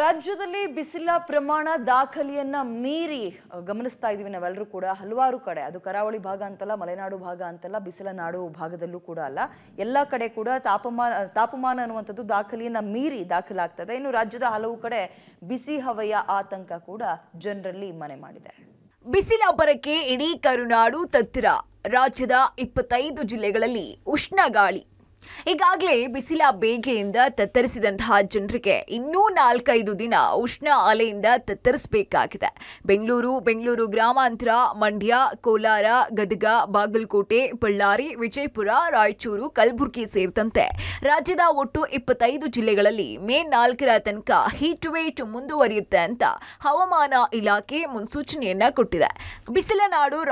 ರಾಜ್ಯದಲ್ಲಿ ಬಿಸಿಲ ಪ್ರಮಾಣ ದಾಖಲೆಯನ್ನ ಮೀರಿ ಗಮನಿಸ್ತಾ ಇದೀವಿ ನಾವೆಲ್ಲರೂ ಕೂಡ ಹಲವಾರು ಕಡೆ ಅದು ಕರಾವಳಿ ಭಾಗ ಅಂತಲ್ಲ ಮಲೆನಾಡು ಭಾಗ ಅಂತಲ್ಲ ಬಿಸಿಲ ನಾಡು ಭಾಗದಲ್ಲೂ ಕೂಡ ಅಲ್ಲ ಎಲ್ಲ ಕಡೆ ಕೂಡ ತಾಪಮಾನ ತಾಪಮಾನ ಅನ್ನುವಂಥದ್ದು ದಾಖಲೆಯನ್ನ ಮೀರಿ ದಾಖಲಾಗ್ತದೆ ಇನ್ನು ರಾಜ್ಯದ ಹಲವು ಕಡೆ ಬಿಸಿ ಹವೆಯ ಆತಂಕ ಕೂಡ ಜನರಲ್ಲಿ ಮನೆ ಮಾಡಿದೆ ಬಿಸಿಲ ಬರಕ್ಕೆ ಇಡೀ ಕರುನಾಡು ತತ್ತಿರ ರಾಜ್ಯದ ಇಪ್ಪತ್ತೈದು ಜಿಲ್ಲೆಗಳಲ್ಲಿ ಉಷ್ಣಗಾಳಿ ಈಗಾಗಲೇ ಬಿಸಿಲ ಬೇಗೆಯಿಂದ ತತ್ತರಿಸಿದಂತಹ ಜನರಿಗೆ ಇನ್ನೂ ನಾಲ್ಕೈದು ದಿನ ಉಷ್ಣ ಅಲೆಯಿಂದ ತತ್ತರಿಸಬೇಕಾಗಿದೆ ಬೆಂಗಳೂರು ಬೆಂಗಳೂರು ಗ್ರಾಮಾಂತರ ಮಂಡ್ಯ ಕೋಲಾರ ಗದಗ ಬಾಗಲಕೋಟೆ ಬಳ್ಳಾರಿ ವಿಜಯಪುರ ರಾಯಚೂರು ಕಲಬುರಗಿ ಸೇರಿದಂತೆ ರಾಜ್ಯದ ಒಟ್ಟು ಇಪ್ಪತ್ತೈದು ಜಿಲ್ಲೆಗಳಲ್ಲಿ ಮೇ ನಾಲ್ಕರ ತನಕ ಹೀಟ್ ವೇಟ್ ಮುಂದುವರಿಯುತ್ತೆ ಅಂತ ಹವಾಮಾನ ಇಲಾಖೆ ಮುನ್ಸೂಚನೆಯನ್ನ ಕೊಟ್ಟಿದೆ ಬಿಸಿಲ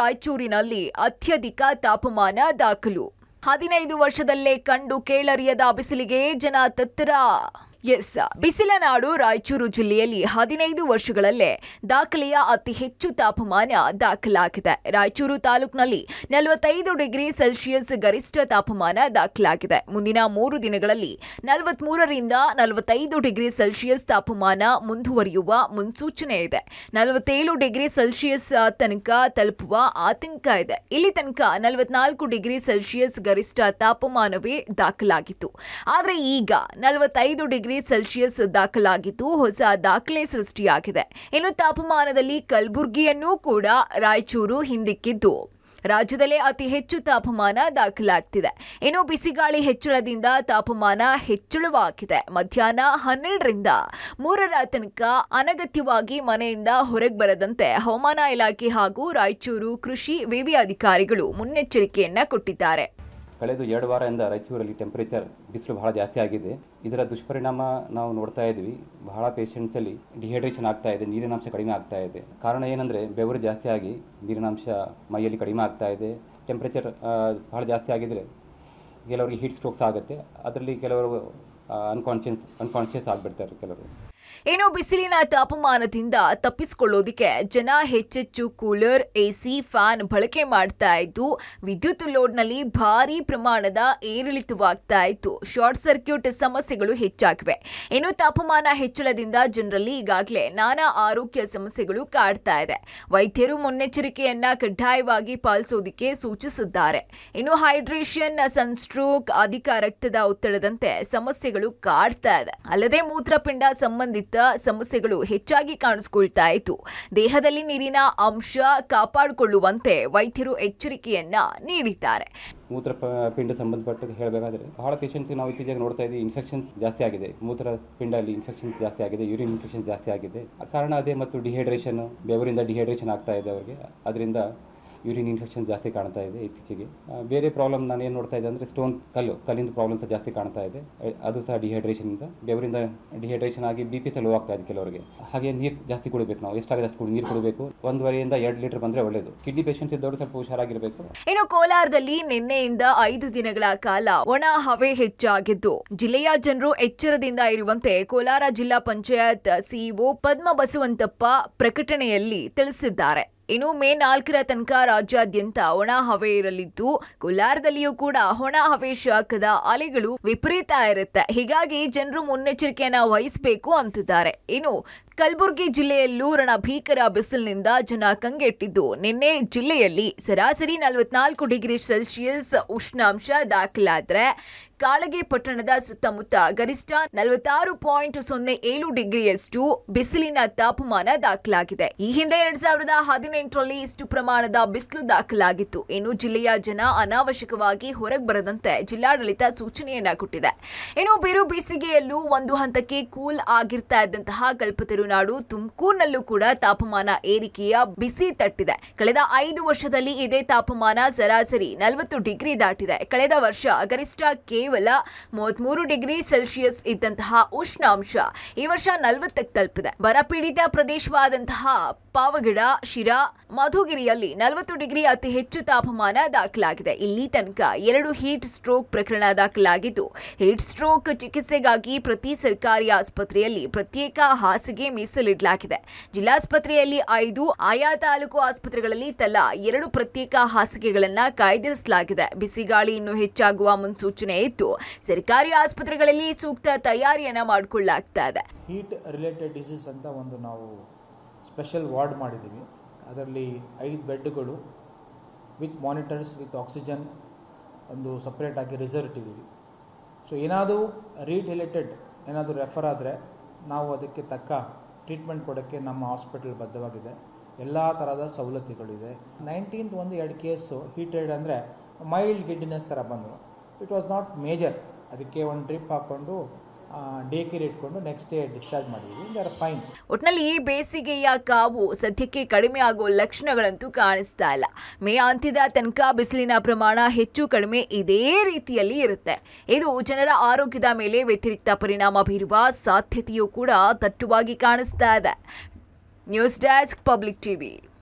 ರಾಯಚೂರಿನಲ್ಲಿ ಅತ್ಯಧಿಕ ತಾಪಮಾನ ದಾಖಲು ಹದಿನೈದು ವರ್ಷದಲ್ಲೇ ಕಂಡು ಕೇಳರಿಯದ ಬಿಸಿಲಿಗೆ ಜನ ತತ್ತಿರ ಎಸ್ ಬಿಸಿಲನಾಡು ರಾಯಚೂರು ಜಿಲ್ಲೆಯಲ್ಲಿ ಹದಿನೈದು ವರ್ಷಗಳಲ್ಲೇ ದಾಖಲೆಯ ಅತಿ ಹೆಚ್ಚು ತಾಪಮಾನ ದಾಖಲಾಗಿದೆ ರಾಯಚೂರು ತಾಲೂಕಿನಲ್ಲಿ ನಲವತ್ತೈದು ಡಿಗ್ರಿ ಸೆಲ್ಸಿಯಸ್ ಗರಿಷ್ಠ ತಾಪಮಾನ ದಾಖಲಾಗಿದೆ ಮುಂದಿನ ಮೂರು ದಿನಗಳಲ್ಲಿ ನಲವತ್ಮೂರರಿಂದ ನಲವತ್ತೈದು ಡಿಗ್ರಿ ಸೆಲ್ಸಿಯಸ್ ತಾಪಮಾನ ಮುಂದುವರಿಯುವ ಮುನ್ಸೂಚನೆ ಇದೆ ನಲವತ್ತೇಳು ಡಿಗ್ರಿ ಸೆಲ್ಸಿಯಸ್ ತನಕ ತಲುಪುವ ಆತಂಕ ಇದೆ ಇಲ್ಲಿ ತನಕ ನಲವತ್ನಾಲ್ಕು ಡಿಗ್ರಿ ಸೆಲ್ಸಿಯಸ್ ಗರಿಷ್ಠ ತಾಪಮಾನವೇ ದಾಖಲಾಗಿತ್ತು ಆದರೆ ಈಗ ನಲವತ್ತೈದು ಡಿಗ್ರಿ ಡಿಗ್ರಿ ಸೆಲ್ಸಿಯಸ್ ದಾಖಲಾಗಿದ್ದು ಹೊಸ ದಾಖಲೆ ಸೃಷ್ಟಿಯಾಗಿದೆ ಇನ್ನು ತಾಪಮಾನದಲ್ಲಿ ಕಲಬುರಗಿಯನ್ನು ಕೂಡ ರಾಯಚೂರು ಹಿಂದಿಕ್ಕಿದ್ದು ರಾಜ್ಯದಲ್ಲೇ ಅತಿ ಹೆಚ್ಚು ತಾಪಮಾನ ದಾಖಲಾಗ್ತಿದೆ ಇನ್ನು ಬಿಸಿಗಾಳಿ ಹೆಚ್ಚಳದಿಂದ ತಾಪಮಾನ ಹೆಚ್ಚಳವಾಗಿದೆ ಮಧ್ಯಾಹ್ನ ಹನ್ನೆರಡರಿಂದ ಮೂರರ ತನಕ ಅನಗತ್ಯವಾಗಿ ಮನೆಯಿಂದ ಹೊರಗೆ ಬರದಂತೆ ಹವಾಮಾನ ಇಲಾಖೆ ಹಾಗೂ ರಾಯಚೂರು ಕೃಷಿ ವಿವಿ ಅಧಿಕಾರಿಗಳು ಮುನ್ನೆಚ್ಚರಿಕೆಯನ್ನ ಕೊಟ್ಟಿದ್ದಾರೆ ಕಳೆದು ಎರಡು ವಾರದಿಂದ ರಾಯಚೂರಲ್ಲಿ ಟೆಂಪರೇಚರ್ ಬಿಸಿಲು ಬಹಳ ಜಾಸ್ತಿ ಆಗಿದೆ ಇದರ ದುಷ್ಪರಿಣಾಮ ನಾವು ನೋಡ್ತಾ ಇದ್ವಿ ಬಹಳ ಪೇಷಂಟ್ಸ್ ಅಲ್ಲಿ ಡಿಹೈಡ್ರೇಷನ್ ಆಗ್ತಾ ಇದೆ ನೀರಿನಾಂಶ ಕಡಿಮೆ ಆಗ್ತಾ ಇದೆ ಕಾರಣ ಏನಂದ್ರೆ ಬೆವರು ಜಾಸ್ತಿ ಆಗಿ ಅಂಶ ಮೈಯಲ್ಲಿ ಕಡಿಮೆ ಆಗ್ತಾ ಇದೆ ಟೆಂಪ್ರೇಚರ್ ಬಹಳ ಜಾಸ್ತಿ ಆಗಿದ್ರೆ ಕೆಲವರಿಗೆ ಹೀಟ್ ಸ್ಟ್ರೋಕ್ಸ್ ಆಗುತ್ತೆ ಅದರಲ್ಲಿ ಕೆಲವರು ಅನ್ಕಾನ್ಶಿಯನ್ಸ್ ಅನ್ಕಾನ್ಷಿಯಸ್ ಆಗ್ಬಿಡ್ತಾರೆ ಕೆಲವರು ಏನು ಬಿಸಿಲಿನ ತಾಪಮಾನದಿಂದ ತಪ್ಪಿಸಿಕೊಳ್ಳೋದಿಕ್ಕೆ ಜನ ಹೆಚ್ಚೆಚ್ಚು ಕೂಲರ್ ಎಸಿ ಫ್ಯಾನ್ ಬಳಕೆ ಮಾಡ್ತಾ ಇದ್ದು ವಿದ್ಯುತ್ ಲೋಡ್ನಲ್ಲಿ ಭಾರಿ ಪ್ರಮಾಣದ ಏರಿಳಿತವಾಗ್ತಾ ಇತ್ತು ಶಾರ್ಟ್ ಸರ್ಕ್ಯೂಟ್ ಸಮಸ್ಯೆಗಳು ಹೆಚ್ಚಾಗಿವೆ ಇನ್ನು ತಾಪಮಾನ ಹೆಚ್ಚಳದಿಂದ ಜನರಲ್ಲಿ ಈಗಾಗಲೇ ನಾನಾ ಆರೋಗ್ಯ ಸಮಸ್ಯೆಗಳು ಕಾಡ್ತಾ ಇದೆ ವೈದ್ಯರು ಮುನ್ನೆಚ್ಚರಿಕೆಯನ್ನ ಕಡ್ಡಾಯವಾಗಿ ಪಾಲಿಸೋದಿಕ್ಕೆ ಸೂಚಿಸಿದ್ದಾರೆ ಇನ್ನು ಹೈಡ್ರೇಷನ್ ಸನ್ಸ್ಟ್ರೋಕ್ ಅಧಿಕ ರಕ್ತದ ಒತ್ತಡದಂತೆ ಸಮಸ್ಯೆಗಳು ಕಾಡ್ತಾ ಇದೆ ಅಲ್ಲದೆ ಮೂತ್ರಪಿಂಡ ಸಂಬಂಧ ಸಂಬಂಧಿತ ಸಮಸ್ಯೆಗಳು ಹೆಚ್ಚಾಗಿ ಕಾಣಿಸಿಕೊಳ್ತಾ ಇತ್ತು ದೇಹದಲ್ಲಿ ನೀರಿನ ಅಂಶ ಕಾಪಾಡಿಕೊಳ್ಳುವಂತೆ ವೈದ್ಯರು ಎಚ್ಚರಿಕೆಯನ್ನ ನೀಡಿದ್ದಾರೆ ಮೂತ್ರ ಪಿಂಡ ಸಂಬಂಧಪಟ್ಟ ಹೇಳಬೇಕಾದ್ರೆ ಬಹಳ ಪೇಷಂಟ್ಸ್ ನಾವು ಇತ್ತೀಚೆಗೆ ನೋಡ್ತಾ ಇದ್ದೀವಿ ಇನ್ಫೆಕ್ಷನ್ಸ್ ಜಾಸ್ತಿ ಆಗಿದೆ ಮೂತ್ರ ಪಿಂಡಲ್ಲಿ ಇನ್ಫೆಕ್ಷನ್ಸ್ ಜಾಸ್ತಿ ಆಗಿದೆ ಯೂರಿನ್ ಇನ್ಫೆಕ್ಷನ್ ಜಾಸ್ತಿ ಆಗಿದೆ ಕಾರಣ ಅದೇ ಮತ್ತು ಡಿಹೈಡ್ರೇಷನ್ ಬೆವರಿಂದ ಡಿಹೈಡ್ರೇಷನ್ ಆಗ್ತಾ ಇದೆ ಅವರಿಗೆ ಅದರಿಂದ ಯೂರಿನ್ ಇನ್ಫೆಕ್ಷನ್ ಜಾಸ್ತಿ ಕಾಣ್ತಾ ಇದೆ ಇತ್ತೀಚೆಗೆ ಬೇರೆ ಪ್ರಾಬ್ಲಮ್ ನಾನು ಏನು ನೋಡ್ತಾ ಇದ್ದೆ ಅಂದರೆ ಸ್ಟೋನ್ ಕಲ್ಲು ಕಲ್ಲಿಂದ ಪ್ರಾಬ್ಲಮ್ ಸಹ ಜಾಸ್ತಿ ಕಾಣ್ತಾ ಇದೆ ಅದು ಸಹ ಡಿಹೈಡ್ರೇಷನ್ ಇಂದ ಬೆವರಿಂದ ಡಿಹೈಡ್ರೇಷನ್ ಆಗಿ ಬಿ ಪಿ ಸಹ ಲೋ ಆಗ್ತಾ ಇದೆ ಕೆಲವರಿಗೆ ಹಾಗೆ ನೀರು ಜಾಸ್ತಿ ಕುಡಿಬೇಕು ನಾವು ಎಷ್ಟಾಗಿದೆ ಅಷ್ಟು ನೀರು ಕುಡಿಬೇಕು ಒಂದುವರೆಯಿಂದ ಎರಡು ಲೀಟರ್ ಬಂದರೆ ಒಳ್ಳೆಯದು ಕಿಡ್ನಿ ಪೇಷಂಟ್ಸ್ ಇದ್ದವರು ಸ್ವಲ್ಪ ಹುಷಾರಾಗಿರಬೇಕು ಇನ್ನು ಕೋಲಾರದಲ್ಲಿ ನಿನ್ನೆಯಿಂದ ಐದು ದಿನಗಳ ಕಾಲ ಒಣ ಹವೆ ಹೆಚ್ಚಾಗಿದ್ದು ಜಿಲ್ಲೆಯ ಜನರು ಎಚ್ಚರದಿಂದ ಇರುವಂತೆ ಕೋಲಾರ ಜಿಲ್ಲಾ ಪಂಚಾಯತ್ ಸಿಇಒ ಪದ್ಮ ಬಸವಂತಪ್ಪ ಪ್ರಕಟಣೆಯಲ್ಲಿ ತಿಳಿಸಿದ್ದಾರೆ ಇನ್ನು ಮೇ ನಾಲ್ಕರ ತನಕ ರಾಜ್ಯಾದ್ಯಂತ ಒಣ ಹವೆ ಇರಲಿದ್ದು ಕೋಲಾರದಲ್ಲಿಯೂ ಕೂಡ ಒಣ ಹವೆ ಶಾಖದ ಅಲೆಗಳು ವಿಪರೀತ ಇರುತ್ತೆ ಹೀಗಾಗಿ ಜನರು ಮುನ್ನೆಚ್ಚರಿಕೆಯನ್ನ ವಹಿಸಬೇಕು ಅಂತಿದ್ದಾರೆ ಇನ್ನು ಕಲಬುರಗಿ ಜಿಲ್ಲೆಯಲ್ಲೂ ರಣ ಭೀಕರ ಬಿಸಿಲಿನಿಂದ ಜನ ಕಂಗೆಟ್ಟಿದ್ದು ನಿನ್ನೆ ಜಿಲ್ಲೆಯಲ್ಲಿ ಸರಾಸರಿ ನಲವತ್ನಾಲ್ಕು ಡಿಗ್ರಿ ಸೆಲ್ಸಿಯಸ್ ಉಷ್ಣಾಂಶ ದಾಖಲಾದರೆ ಕಾಳಗಿ ಪಟ್ಟಣದ ಸುತ್ತಮುತ್ತ ಗರಿಷ್ಠ ನಲವತ್ತಾರು ಪಾಯಿಂಟ್ ಸೊನ್ನೆ ಏಳು ಡಿಗ್ರಿಯಷ್ಟು ಬಿಸಿಲಿನ ತಾಪಮಾನ ದಾಖಲಾಗಿದೆ ಈ ಹಿಂದೆ ಎರಡ್ ಸಾವಿರದ ಹದಿನೆಂಟರಲ್ಲಿ ಇಷ್ಟು ಪ್ರಮಾಣದ ಬಿಸಿಲು ದಾಖಲಾಗಿತ್ತು ಇನ್ನು ಜಿಲ್ಲೆಯ ಜನ ಅನಾವಶ್ಯಕವಾಗಿ ಹೊರಗೆ ಬರದಂತೆ ಜಿಲ್ಲಾಡಳಿತ ಸೂಚನೆಯನ್ನ ಕೊಟ್ಟಿದೆ ಇನ್ನು ಬಿರು ಬೇಸಿಗೆಯಲ್ಲೂ ಒಂದು ಹಂತಕ್ಕೆ ಕೂಲ್ ಆಗಿರ್ತಾ ಇದ್ದಂತಹ ಕಲ್ಪತರು ನಾಡು ತುಮಕೂರಿನಲ್ಲೂ ಕೂಡ ತಾಪಮಾನ ಏರಿಕೆಯ ಬಿಸಿ ತಟ್ಟಿದೆ ಕಳೆದ ಐದು ವರ್ಷದಲ್ಲಿ ಇದೇ ತಾಪಮಾನ ಸರಾಸರಿ ನಲವತ್ತು ಡಿಗ್ರಿ ದಾಟಿದೆ ಕಳೆದ ವರ್ಷ ಗರಿಷ್ಠ ಕೇವಲ ಮೂವತ್ಮೂರು ಡಿಗ್ರಿ ಸೆಲ್ಸಿಯಸ್ ಇದ್ದಂತಹ ಉಷ್ಣಾಂಶ ಈ ವರ್ಷ ನಲವತ್ತಕ್ಕೆ ತಲುಪಿದೆ ಬರಪೀಡಿತ ಪ್ರದೇಶವಾದಂತಹ ಪಾವಗಡ ಶಿರಾ ಮಧುಗಿರಿಯಲ್ಲಿ ನಲವತ್ತು ಡಿಗ್ರಿ ಅತಿ ಹೆಚ್ಚು ತಾಪಮಾನ ದಾಖಲಾಗಿದೆ ಇಲ್ಲಿ ತನಕ ಎರಡು ಹೀಟ್ ಸ್ಟ್ರೋಕ್ ಪ್ರಕರಣ ದಾಖಲಾಗಿದ್ದು ಹೀಟ್ ಸ್ಟ್ರೋಕ್ ಚಿಕಿತ್ಸೆಗಾಗಿ ಪ್ರತಿ ಸರ್ಕಾರಿ ಆಸ್ಪತ್ರೆಯಲ್ಲಿ ಪ್ರತ್ಯೇಕ ಹಾಸಿಗೆ ಮೀಸಲಿಡಲಾಗಿದೆ ಜಿಲ್ಲಾಸ್ಪತ್ರೆಯಲ್ಲಿ ಐದು ಆಯಾ ತಾಲೂಕು ಆಸ್ಪತ್ರೆಗಳಲ್ಲಿ ತಲಾ ಎರಡು ಪ್ರತ್ಯೇಕ ಹಾಸಿಗೆಗಳನ್ನು ಕಾಯ್ದಿರಿಸಲಾಗಿದೆ ಬಿಸಿಗಾಳಿ ಇನ್ನೂ ಹೆಚ್ಚಾಗುವ ಮುನ್ಸೂಚನೆ ಇದ್ದು ಸರ್ಕಾರಿ ಆಸ್ಪತ್ರೆಗಳಲ್ಲಿ ಸೂಕ್ತ ತಯಾರಿಯನ್ನು ಮಾಡಿಕೊಳ್ಳಲಾಗ್ತಾ ಇದೆ ಹೀಟ್ ರಿಲೇಟೆಡ್ ಡಿಸೀಸ್ ಅಂತ ಒಂದು ನಾವು ಸ್ಪೆಷಲ್ ವಾರ್ಡ್ ಮಾಡಿದ್ದೀವಿ ಅದರಲ್ಲಿ ಐದು ಬೆಡ್ಗಳು ವಿತ್ ಮಾನಿಟರ್ಸ್ ವಿತ್ ಆಕ್ಸಿಜನ್ ಒಂದು ಸಪ್ರೇಟಾಗಿ ರಿಸರ್ವ್ ಇಟ್ಟಿದ್ದೀವಿ ಸೊ ಏನಾದರೂ ರೀಡಿಲೇಟೆಡ್ ಏನಾದರೂ ರೆಫರ್ ಆದರೆ ನಾವು ಅದಕ್ಕೆ ತಕ್ಕ ಟ್ರೀಟ್ಮೆಂಟ್ ಕೊಡೋಕ್ಕೆ ನಮ್ಮ ಹಾಸ್ಪಿಟಲ್ ಬದ್ಧವಾಗಿದೆ ಎಲ್ಲ ಥರದ ಸವಲತ್ತುಗಳಿದೆ ನೈನ್ಟೀನ್ತ್ ಒಂದು ಎರಡು ಕೇಸು ಹೀಟೆಡ್ ಅಂದರೆ ಮೈಲ್ಡ್ ಗಿಡ್ಡಿನೆಸ್ ಥರ ಬಂದರು ಇಟ್ ವಾಸ್ ನಾಟ್ ಮೇಜರ್ ಅದಕ್ಕೆ ಒಂದು ಡ್ರಿಪ್ ಹಾಕ್ಕೊಂಡು day next day discharge fine ಒಟ್ನಲ್ಲಿ ಈ ಬೇಸಿಗೆಯ ಕಾವು ಸದ್ಯಕ್ಕೆ ಕಡಿಮೆ ಆಗುವ ಲಕ್ಷಣಗಳಂತೂ ಕಾಣಿಸ್ತಾ ಇಲ್ಲ ಮೇ ಅಂತ್ಯದ ತನಕ ಬಿಸಿಲಿನ ಪ್ರಮಾಣ ಹೆಚ್ಚು ಕಡಿಮೆ ಇದೇ ರೀತಿಯಲ್ಲಿ ಇರುತ್ತೆ ಇದು ಜನರ ಆರೋಗ್ಯದ ಮೇಲೆ ವ್ಯತಿರಿಕ್ತ ಪರಿಣಾಮ ಬೀರುವ ಸಾಧ್ಯತೆಯೂ ಕೂಡ ತಟ್ಟುವಾಗಿ ಕಾಣಿಸ್ತಾ ಇದೆ ನ್ಯೂಸ್ ಡೆಸ್ಕ್ ಪಬ್ಲಿಕ್ ಟಿವಿ